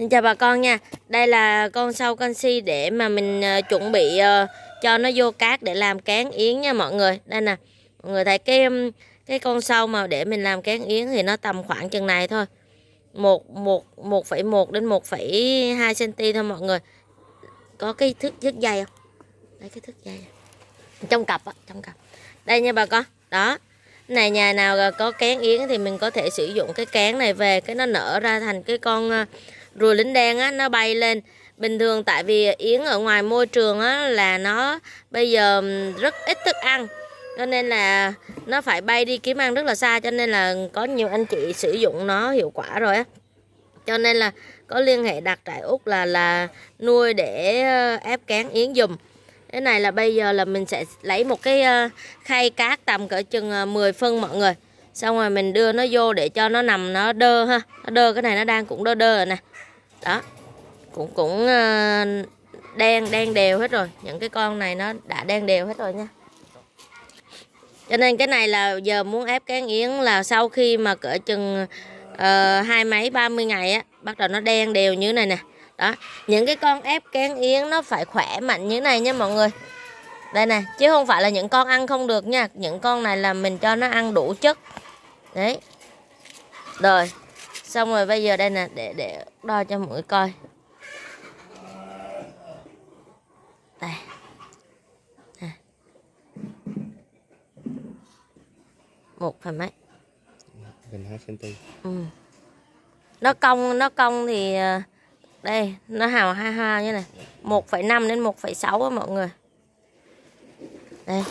Xin chào bà con nha Đây là con sâu canxi để mà mình ờ, chuẩn bị ờ, cho nó vô cát để làm cán yến nha mọi người Đây nè Mọi người thấy cái cái con sâu mà để mình làm cán yến thì nó tầm khoảng chừng này thôi 1, 1, 1,1 đến 1,2cm thôi mọi người Có cái thước dứt dây không? Đây cái thước dây Trong cặp á, trong cặp Đây nha bà con Đó này nhà nào ờ, có cán yến thì mình có thể sử dụng cái cán này về cái nó nở ra thành cái con ruồi lính đen á, nó bay lên bình thường tại vì yến ở ngoài môi trường á, là nó bây giờ rất ít thức ăn cho nên là nó phải bay đi kiếm ăn rất là xa cho nên là có nhiều anh chị sử dụng nó hiệu quả rồi á cho nên là có liên hệ đặt tại úc là là nuôi để ép cán yến dùm cái này là bây giờ là mình sẽ lấy một cái khay cát tầm cỡ chừng 10 ờ, phân mọi người xong rồi mình đưa nó vô để cho nó nằm nó đơ ha nó đơ cái này nó đang cũng đơ đơ rồi nè đó cũng cũng ờ, đen đen đều hết rồi những cái con này nó đã đen đều hết rồi nha cho nên cái này là giờ muốn ép cán yến là sau khi mà cỡ chừng ờ, hai uh, mấy 30 ngày á bắt đầu nó đen đều như này nè đó những cái con ép cán yến nó phải khỏe mạnh như này nha mọi người đây nè chứ không phải là những con ăn không được nha những con này là mình cho nó ăn đủ chất đấy rồi xong rồi bây giờ đây nè để để đo cho mọi người coi đây một phần mấy gần hai cm ừ. nó cong nó cong thì ờ, đây nó hào ha ha như này một năm đến 1,6 mọi người đây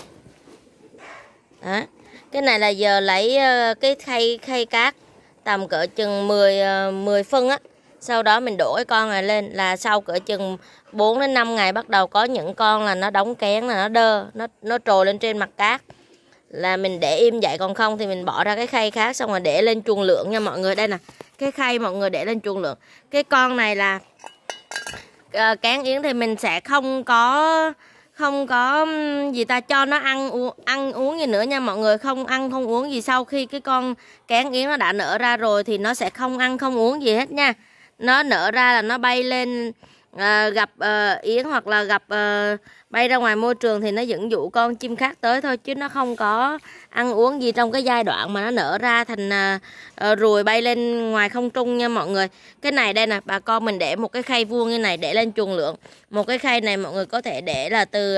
đó cái này là giờ lấy ờ, cái khay khay cát tầm cỡ chừng 10 10 ờ, phân á. Sau đó mình đổ cái con này lên là sau cỡ chừng 4 đến 5 ngày bắt đầu có những con là nó đóng kén là nó đơ, nó nó trồi lên trên mặt cát. Là mình để im vậy còn không thì mình bỏ ra cái khay khác xong rồi để lên chuồng lượng nha mọi người. Đây nè, cái khay mọi người để lên chuồng lượng. Cái con này là uh, cán yến thì mình sẽ không có không có gì ta cho nó ăn uống ăn uống gì nữa nha mọi người không ăn không uống gì sau khi cái con cán yến nó đã nở ra rồi thì nó sẽ không ăn không uống gì hết nha nó nở ra là nó bay lên à, gặp à, yến hoặc là gặp à, bay ra ngoài môi trường thì nó dẫn dụ con chim khác tới thôi chứ nó không có ăn uống gì trong cái giai đoạn mà nó nở ra thành à, ruồi bay lên ngoài không trung nha mọi người cái này đây nè bà con mình để một cái khay vuông như này để lên chuồng lượng một cái khay này mọi người có thể để là từ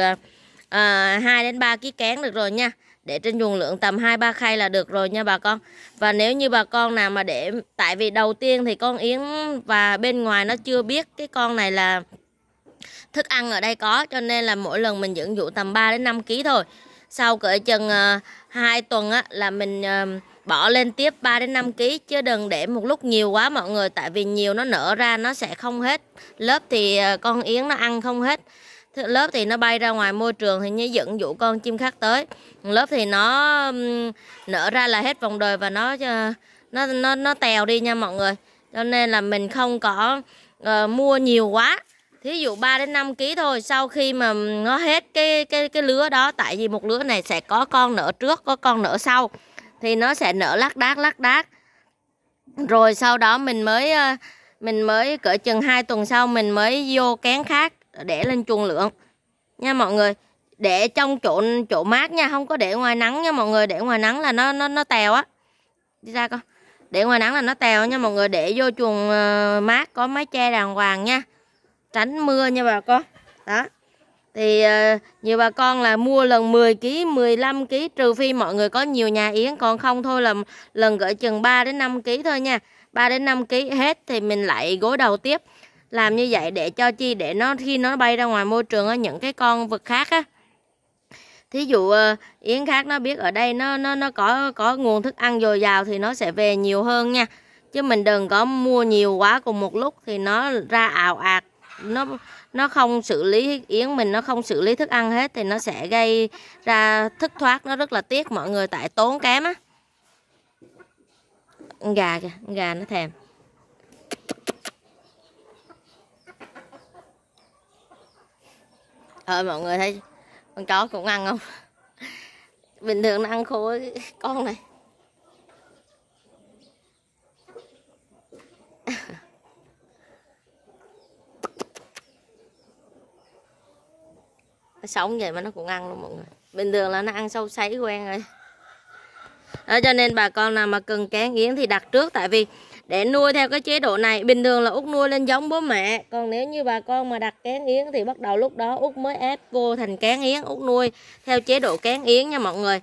à, 2 đến 3 ký kén được rồi nha để trên dùng lượng tầm 2-3 khay là được rồi nha bà con và nếu như bà con nào mà để tại vì đầu tiên thì con yến và bên ngoài nó chưa biết cái con này là thức ăn ở đây có cho nên là mỗi lần mình dưỡng dụ tầm 3 đến 5 kg thôi sau cỡ chừng uh, ờ, 2 tuần á, là mình uh, bỏ lên tiếp 3 đến 5 kg chứ đừng để một lúc nhiều quá mọi người tại vì nhiều nó nở ra nó sẽ không hết lớp thì uh, con yến nó ăn không hết lớp thì nó bay ra ngoài môi trường thì nó dẫn dụ con chim khác tới lớp thì nó nở ra là hết vòng đời và nó ờ, nó nó nó tèo đi nha mọi người cho nên là mình không có uh, mua nhiều quá thí dụ 3 đến 5 kg thôi sau khi mà nó hết cái cái cái lứa đó tại vì một lứa này sẽ có con nở trước có con nở sau thì nó sẽ nở lác đác lác đác rồi sau đó mình mới ờ, mình mới cỡ chừng 2 tuần sau mình mới vô kén khác để lên chuồng lượng nha mọi người để trong chỗ chỗ mát nha không có để ngoài nắng nha mọi người để ngoài nắng là nó nó nó tèo á đi ra con để ngoài nắng là nó tèo nha mọi người để vô chuồng ờ, mát có mái che đàng hoàng nha tránh mưa nha bà con đó thì ờ, nhiều bà con là mua lần 10 kg 15 kg trừ phi mọi người có nhiều nhà yến còn không thôi là lần gửi chừng 3 đến 5 kg thôi nha 3 đến 5 kg hết thì mình lại gối đầu tiếp làm như vậy để cho chi để nó khi nó bay ra ngoài môi trường ở những cái con vật khác á thí dụ ờ, yến khác nó biết ở đây nó nó nó có có nguồn thức ăn dồi dào thì nó sẽ về nhiều hơn nha chứ mình đừng có mua nhiều quá cùng một lúc thì nó ra ảo ạt nó nó không xử lý yến mình nó không xử lý thức ăn hết thì nó sẽ gây ra thất thoát nó rất là tiếc mọi người tại tốn kém á gà kìa gà nó thèm thôi ờ, mọi người thấy con chó cũng ăn không bình thường nó ăn khô con này nó sống vậy mà nó cũng ăn luôn mọi người bình thường là nó ăn sâu sấy quen rồi đó, cho nên bà con nào mà cần kén yến thì đặt trước tại vì để nuôi theo cái chế độ này bình thường là út nuôi lên giống bố mẹ còn nếu như bà con mà đặt kén yến thì bắt đầu lúc đó út mới ép cô thành kén yến út nuôi theo chế độ kén yến nha mọi người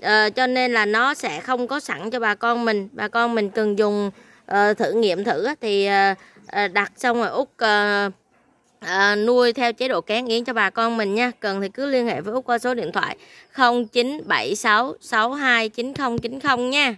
à, cho nên là nó sẽ không có sẵn cho bà con mình bà con mình cần dùng à, thử nghiệm thử thì à, đặt xong rồi út à, à, nuôi theo chế độ kén yến cho bà con mình nha. Cần thì cứ liên hệ với út qua số điện thoại 0976629090 nha.